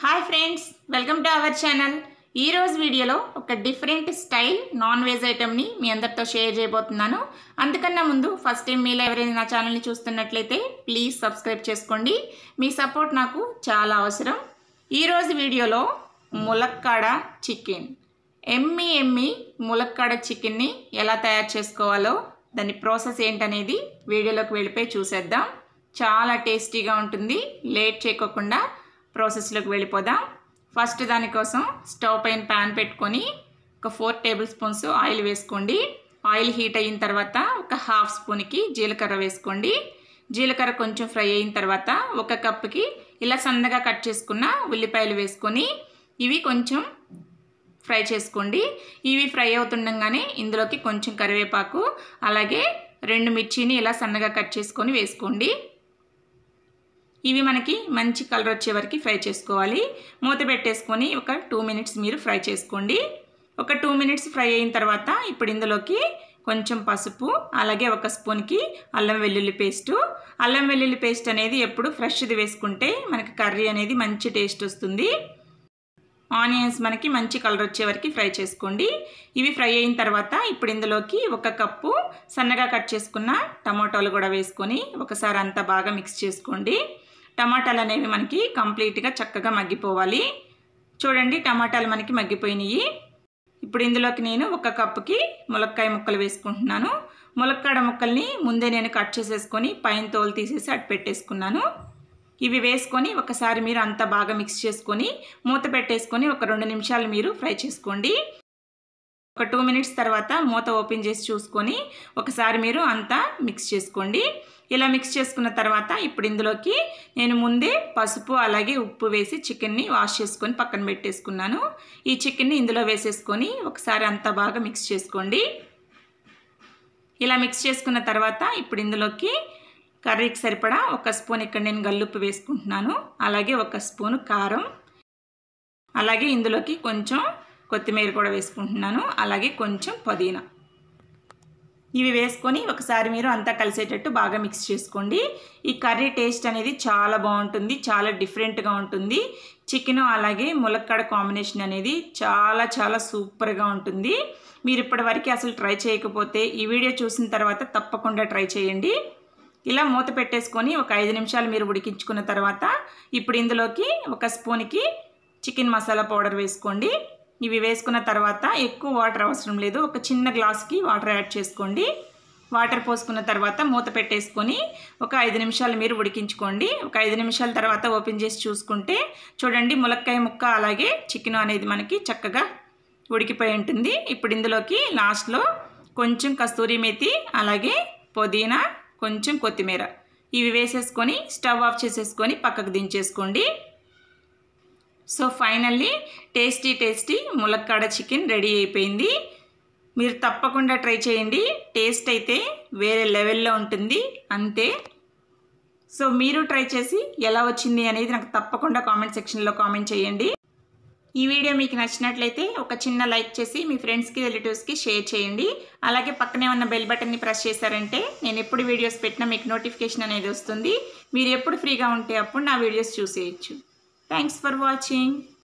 hi friends welcome to our channel ఈరోజు వీడియోలో ఒక డిఫరెంట్ స్టైల్ నాన్ వెజ్ ఐటెంని మీ అందరితో షేర్ చేయబోతున్నాను అందుకన్నా ముందు ఫస్ట్ టైం మీలో ఎవరైనా నా ఛానల్ని చూస్తున్నట్లయితే ప్లీజ్ సబ్స్క్రైబ్ చేసుకోండి మీ సపోర్ట్ నాకు చాలా అవసరం ఈరోజు వీడియోలో ములక్కాడ చికెన్ ఎమ్మి ఎమ్మి ములక్కాడ చికెన్ని ఎలా తయారు చేసుకోవాలో దాని ప్రాసెస్ ఏంటనేది వీడియోలోకి వెళ్ళిపోయి చూసేద్దాం చాలా టేస్టీగా ఉంటుంది లేట్ చేయకోకుండా ప్రాసెస్లోకి వెళ్ళిపోదాం ఫస్ట్ దానికోసం స్టవ్ పైన ప్యాన్ పెట్టుకొని ఒక ఫోర్ టేబుల్ స్పూన్స్ ఆయిల్ వేసుకోండి ఆయిల్ హీట్ అయిన తర్వాత ఒక హాఫ్ స్పూన్కి జీలకర్ర వేసుకోండి జీలకర్ర కొంచెం ఫ్రై అయిన తర్వాత ఒక కప్పుకి ఇలా సన్నగా కట్ చేసుకున్న ఉల్లిపాయలు వేసుకొని ఇవి కొంచెం ఫ్రై చేసుకోండి ఇవి ఫ్రై అవుతుండగానే ఇందులోకి కొంచెం కరివేపాకు అలాగే రెండు మిర్చిని ఇలా సన్నగా కట్ చేసుకొని వేసుకోండి ఇవి మనకి మంచి కలర్ వచ్చే వరకు ఫ్రై చేసుకోవాలి మూత పెట్టేసుకొని ఒక టూ మినిట్స్ మీరు ఫ్రై చేసుకోండి ఒక టూ మినిట్స్ ఫ్రై అయిన తర్వాత ఇప్పుడు ఇందులోకి కొంచెం పసుపు అలాగే ఒక స్పూన్కి అల్లం వెల్లుల్లి పేస్టు అల్లం వెల్లుల్లి పేస్ట్ అనేది ఎప్పుడు ఫ్రెష్ది వేసుకుంటే మనకి కర్రీ అనేది మంచి టేస్ట్ వస్తుంది ఆనియన్స్ మనకి మంచి కలర్ వచ్చే వరకు ఫ్రై చేసుకోండి ఇవి ఫ్రై అయిన తర్వాత ఇప్పుడు ఇందులోకి ఒక కప్పు సన్నగా కట్ చేసుకున్న టమాటాలు కూడా వేసుకొని ఒకసారి అంతా బాగా మిక్స్ చేసుకోండి టమాటాలు అనేవి మనకి కంప్లీట్గా చక్కగా మగ్గిపోవాలి చూడండి టమాటాలు మనకి మగ్గిపోయినాయి ఇప్పుడు ఇందులోకి నేను ఒక కప్పుకి ములక్కాయ ముక్కలు వేసుకుంటున్నాను ములక్కాడ ముక్కల్ని ముందే నేను కట్ చేసేసుకొని పైన తోలు తీసేసి అటు పెట్టేసుకున్నాను ఇవి వేసుకొని ఒకసారి మీరు అంతా బాగా మిక్స్ చేసుకొని మూత పెట్టేసుకొని ఒక రెండు నిమిషాలు మీరు ఫ్రై చేసుకోండి ఒక టూ మినిట్స్ తర్వాత మూత ఓపెన్ చేసి చూసుకొని ఒకసారి మీరు అంతా మిక్స్ చేసుకోండి ఇలా మిక్స్ చేసుకున్న తర్వాత ఇప్పుడు ఇందులోకి నేను ముందే పసుపు అలాగే ఉప్పు వేసి చికెన్ని వాష్ చేసుకొని పక్కన పెట్టేసుకున్నాను ఈ చికెన్ని ఇందులో వేసేసుకొని ఒకసారి అంతా బాగా మిక్స్ చేసుకోండి ఇలా మిక్స్ చేసుకున్న తర్వాత ఇప్పుడు ఇందులోకి కర్రీకి సరిపడా ఒక స్పూన్ ఇక్కడ నేను గల్లుప్పు వేసుకుంటున్నాను అలాగే ఒక స్పూన్ కారం అలాగే ఇందులోకి కొంచెం కొత్తిమీర కూడా వేసుకుంటున్నాను అలాగే కొంచెం పుదీనా ఇవి వేసుకొని ఒకసారి మీరు అంతా కలిసేటట్టు బాగా మిక్స్ చేసుకోండి ఈ కర్రీ టేస్ట్ అనేది చాలా బాగుంటుంది చాలా డిఫరెంట్గా ఉంటుంది చికెన్ అలాగే ములక్కడ కాంబినేషన్ అనేది చాలా చాలా సూపర్గా ఉంటుంది మీరు ఇప్పటివరకు అసలు ట్రై చేయకపోతే ఈ వీడియో చూసిన తర్వాత తప్పకుండా ట్రై చేయండి ఇలా మూత పెట్టేసుకొని ఒక ఐదు నిమిషాలు మీరు ఉడికించుకున్న తర్వాత ఇప్పుడు ఇందులోకి ఒక స్పూన్కి చికెన్ మసాలా పౌడర్ వేసుకోండి ఇవి వేసుకున్న తర్వాత ఎక్కువ వాటర్ అవసరం లేదు ఒక చిన్న గ్లాస్కి వాటర్ యాడ్ చేసుకోండి వాటర్ పోసుకున్న తర్వాత మూత పెట్టేసుకొని ఒక ఐదు నిమిషాలు మీరు ఉడికించుకోండి ఒక ఐదు నిమిషాల తర్వాత ఓపెన్ చేసి చూసుకుంటే చూడండి ములక్కాయ ముక్క అలాగే చికెన్ అనేది మనకి చక్కగా ఉడికిపోయి ఉంటుంది ఇప్పుడు ఇందులోకి లాస్ట్లో కొంచెం కస్తూరి మేతి అలాగే పుదీనా కొంచెం కొత్తిమీర ఇవి వేసేసుకొని స్టవ్ ఆఫ్ చేసేసుకొని పక్కకు దించేసుకోండి సో ఫైనల్లీ టేస్టీ టేస్టీ ములక్కాడ చికెన్ రెడీ అయిపోయింది మీరు తప్పకుండా ట్రై చేయండి టేస్ట్ అయితే వేరే లెవెల్లో ఉంటుంది అంతే సో మీరు ట్రై చేసి ఎలా వచ్చింది అనేది నాకు తప్పకుండా కామెంట్ సెక్షన్లో కామెంట్ చేయండి ఈ వీడియో మీకు నచ్చినట్లయితే ఒక చిన్న లైక్ చేసి మీ ఫ్రెండ్స్కి రిలేటివ్స్కి షేర్ చేయండి అలాగే పక్కనే ఉన్న బెల్ బటన్ని ప్రెస్ చేశారంటే నేను ఎప్పుడు వీడియోస్ పెట్టినా మీకు నోటిఫికేషన్ అనేది వస్తుంది మీరు ఎప్పుడు ఫ్రీగా ఉంటే అప్పుడు నా వీడియోస్ చూసేయచ్చు థ్యాంక్స్ ఫర్ వాచింగ్